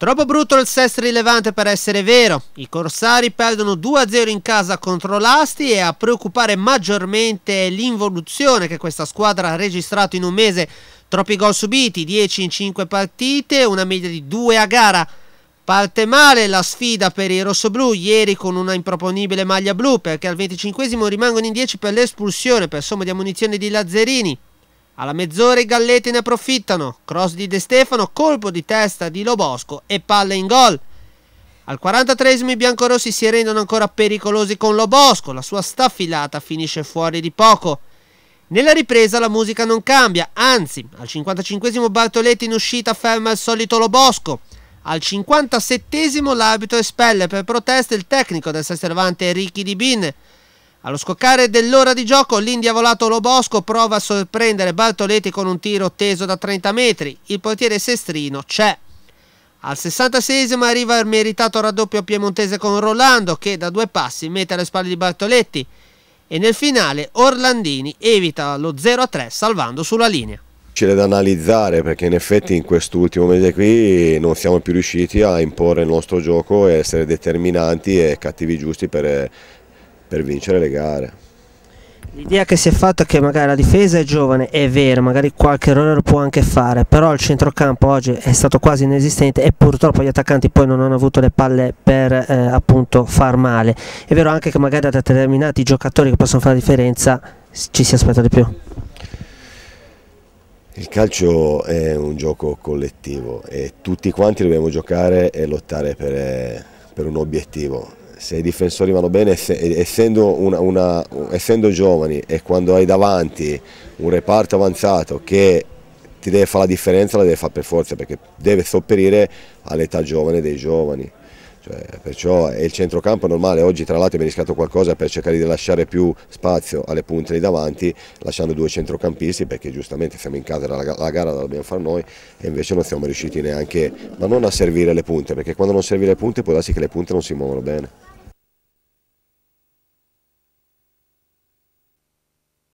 Troppo brutto il sesto rilevante per essere vero. I corsari perdono 2-0 in casa contro l'Asti e a preoccupare maggiormente l'involuzione che questa squadra ha registrato in un mese. Troppi gol subiti, 10 in 5 partite, una media di 2 a gara. Parte male la sfida per i rossoblù ieri con una improponibile maglia blu perché al 25 rimangono in 10 per l'espulsione per somma di ammunizione di Lazzerini. Alla mezz'ora i galletti ne approfittano. Cross di De Stefano, colpo di testa di Lobosco e palle in gol. Al 43esimo i biancorossi si rendono ancora pericolosi con Lobosco, la sua staffilata finisce fuori di poco. Nella ripresa la musica non cambia, anzi, al 55esimo Bartoletti in uscita ferma il solito Lobosco. Al 57esimo l'arbitro espelle per protesta il tecnico del Sestervante Ricchi Di Bin. Allo scoccare dell'ora di gioco, l'indiavolato Lobosco prova a sorprendere Bartoletti con un tiro teso da 30 metri. Il portiere Sestrino c'è. Al 66 arriva il meritato raddoppio piemontese con Rolando che da due passi mette alle spalle di Bartoletti e nel finale Orlandini evita lo 0-3 salvando sulla linea. C'è da analizzare perché in effetti in quest'ultimo mese qui non siamo più riusciti a imporre il nostro gioco e essere determinanti e cattivi giusti per, per vincere le gare. L'idea che si è fatta è che magari la difesa è giovane, è vero, magari qualche errore lo può anche fare, però il centrocampo oggi è stato quasi inesistente e purtroppo gli attaccanti poi non hanno avuto le palle per eh, appunto far male. È vero anche che magari da determinati giocatori che possono fare la differenza ci si aspetta di più. Il calcio è un gioco collettivo e tutti quanti dobbiamo giocare e lottare per, eh, per un obiettivo se i difensori vanno bene, essendo, una, una, essendo, giovani e quando hai davanti un reparto avanzato che ti deve fare la differenza, la deve fare per forza perché deve sopperire all'età giovane dei giovani. Cioè, perciò il centrocampo normale, oggi tra l'altro è riscattato qualcosa per cercare di lasciare più spazio alle punte lì davanti, lasciando due centrocampisti perché giustamente siamo in casa, la, la gara la dobbiamo fare noi e invece non siamo riusciti neanche, ma non a servire le punte, perché quando non servire le punte può darsi che le punte non si muovono bene.